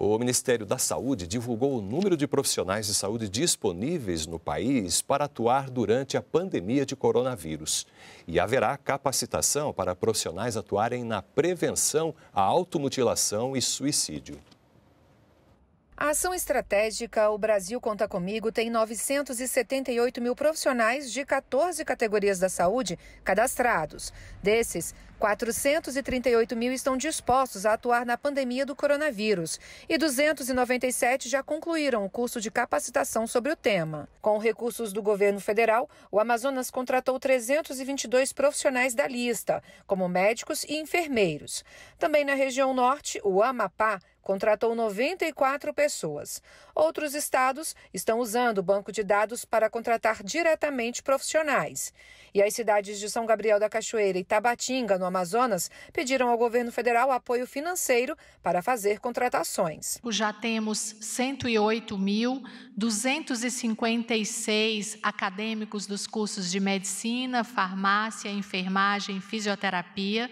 O Ministério da Saúde divulgou o número de profissionais de saúde disponíveis no país para atuar durante a pandemia de coronavírus. E haverá capacitação para profissionais atuarem na prevenção à automutilação e suicídio. A ação estratégica O Brasil Conta Comigo tem 978 mil profissionais de 14 categorias da saúde cadastrados. Desses, 438 mil estão dispostos a atuar na pandemia do coronavírus e 297 já concluíram o curso de capacitação sobre o tema. Com recursos do governo federal, o Amazonas contratou 322 profissionais da lista, como médicos e enfermeiros. Também na região norte, o Amapá contratou 94 pessoas. Outros estados estão usando o banco de dados para contratar diretamente profissionais. E as cidades de São Gabriel da Cachoeira e Tabatinga, no Amazonas, pediram ao governo federal apoio financeiro para fazer contratações. Já temos 108.256 acadêmicos dos cursos de medicina, farmácia, enfermagem, fisioterapia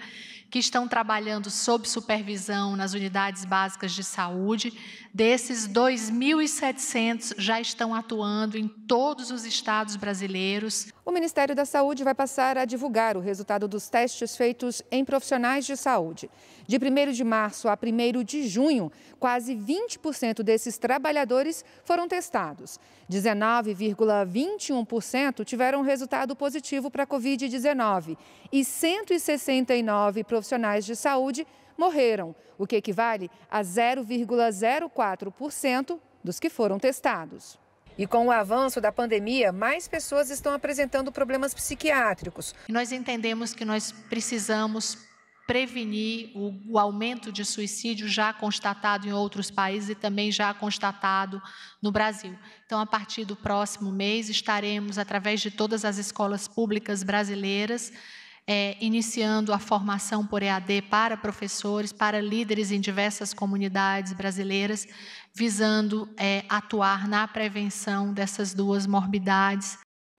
que estão trabalhando sob supervisão nas unidades básicas de saúde. Desses 2.700 já estão atuando em todos os estados brasileiros. O Ministério da Saúde vai passar a divulgar o resultado dos testes feitos em profissionais de saúde. De 1 de março a 1 de junho, quase 20% desses trabalhadores foram testados. 19,21% tiveram resultado positivo para a Covid-19 e 169 profissionais de saúde morreram, o que equivale a 0,04% dos que foram testados. E com o avanço da pandemia, mais pessoas estão apresentando problemas psiquiátricos. Nós entendemos que nós precisamos prevenir o, o, aumento de suicídio já constatado em outros países e também já constatado no Brasil. Então, a partir do próximo mês, estaremos, através de todas as escolas públicas brasileiras, é, iniciando a formação por EAD para professores, para líderes em diversas comunidades brasileiras, visando é, atuar na prevenção dessas duas morbidades